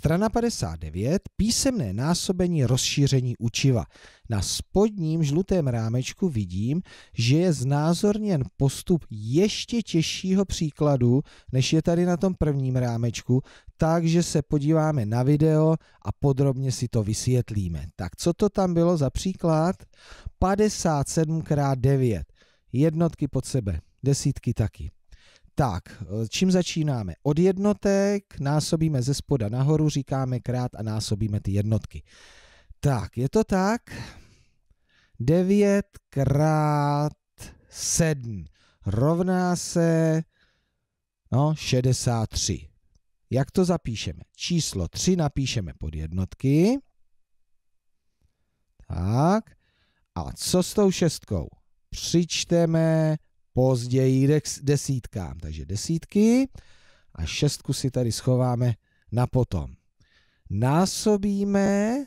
Strana 59, písemné násobení rozšíření učiva. Na spodním žlutém rámečku vidím, že je znázorněn postup ještě těžšího příkladu, než je tady na tom prvním rámečku, takže se podíváme na video a podrobně si to vysvětlíme. Tak co to tam bylo za příklad? 57 x 9. Jednotky pod sebe, desítky taky. Tak, eh, čím začínáme? Od jednotek násobíme ze spoda nahoru, říkáme krát a násobíme ty jednotky. Tak, je to tak. 9 krát 7 rovná se no, 63. Jak to zapíšeme? Číslo 3 napíšeme pod jednotky. Tak. A co s tou šestkou? Přičteme později desítkám. Takže desítky a šestku si tady schováme na potom. Násobíme,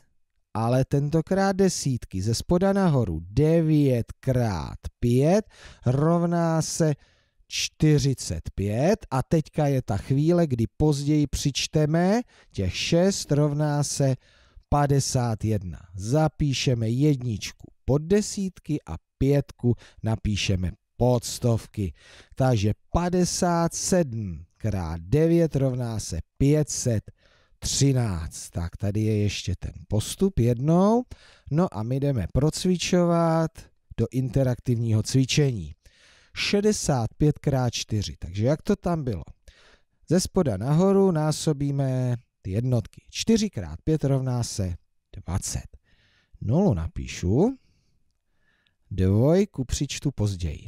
ale tentokrát desítky. Ze spoda nahoru 9 krát 5 rovná se 45 a teďka je ta chvíle, kdy později přičteme těch 6 rovná se 51. Zapíšeme jedničku pod desítky a pětku napíšeme podstovky. Takže 57 x 9 rovná se 513. Tak tady je ještě ten postup jednou. No a my jdeme procvičovat do interaktivního cvičení. 65 x 4. Takže jak to tam bylo? Ze spoda nahoru násobíme ty jednotky. 4 x 5 rovná se 20. Nulu napíšu, dvojku přičtu později.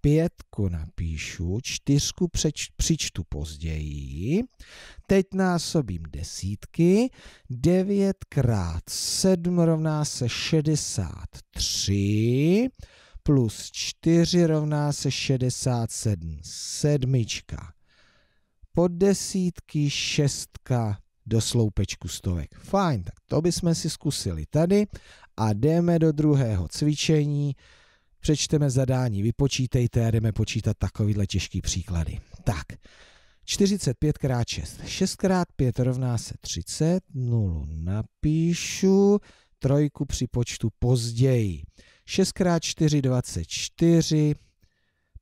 pětku napíšu, čtyřku přeč, přičtu později, teď násobím desítky, 9 krát 7 rovná se 63, plus 4 rovná se 67, sedmička. Pod desítky šestka do sloupečku stovek. Fajn, tak to bychom si zkusili tady a jdeme do druhého cvičení, Přečteme zadání, vypočítejte a jdeme počítat takovýhle těžký příklady. Tak, 45 x 6. 6 x 5 rovná se 30, nulu napíšu, trojku připočtu později. 6 x 4 24,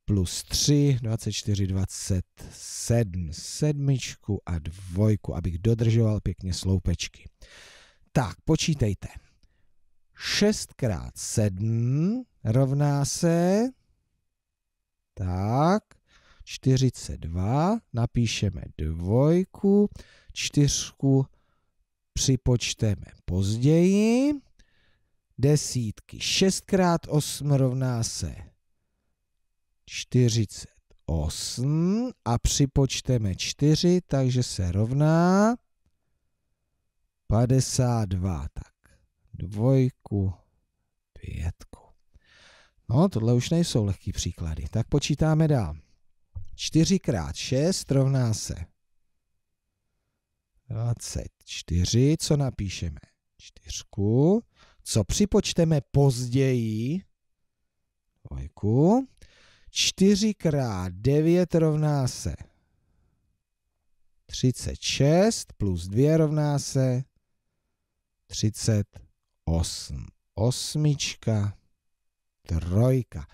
plus 3, 24, 27, sedmičku a dvojku, abych dodržoval pěkně sloupečky. Tak, počítejte. 6 krát 7 rovná se, tak, 42, napíšeme dvojku, čtyřku připočteme později, desítky 6 krát 8 rovná se 48 a připočteme 4, takže se rovná 52. Tak dvojku, pětku. No, tohle už nejsou lehký příklady. Tak počítáme dál. 4 krát 6 rovná se 24. Co napíšeme? 4. Co připočteme později? Dvojku. 4 krát 9 rovná se 36 plus 2 rovná se 36 osm, osmička, trojka.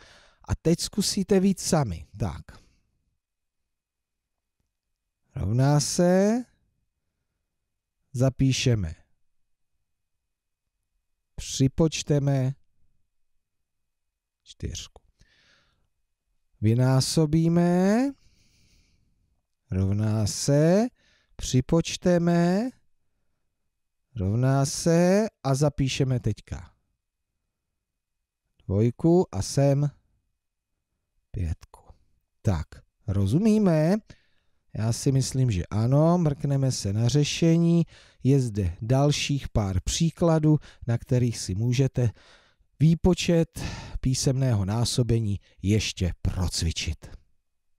A teď zkusíte víc sami. Tak. Rovná se, zapíšeme, připočteme čtyřku. Vynásobíme, rovná se, připočteme rovná se a zapíšeme teďka. Dvojku a sem pětku. Tak, rozumíme? Já si myslím, že ano, mrkneme se na řešení, je zde dalších pár příkladů, na kterých si můžete výpočet písemného násobení ještě procvičit.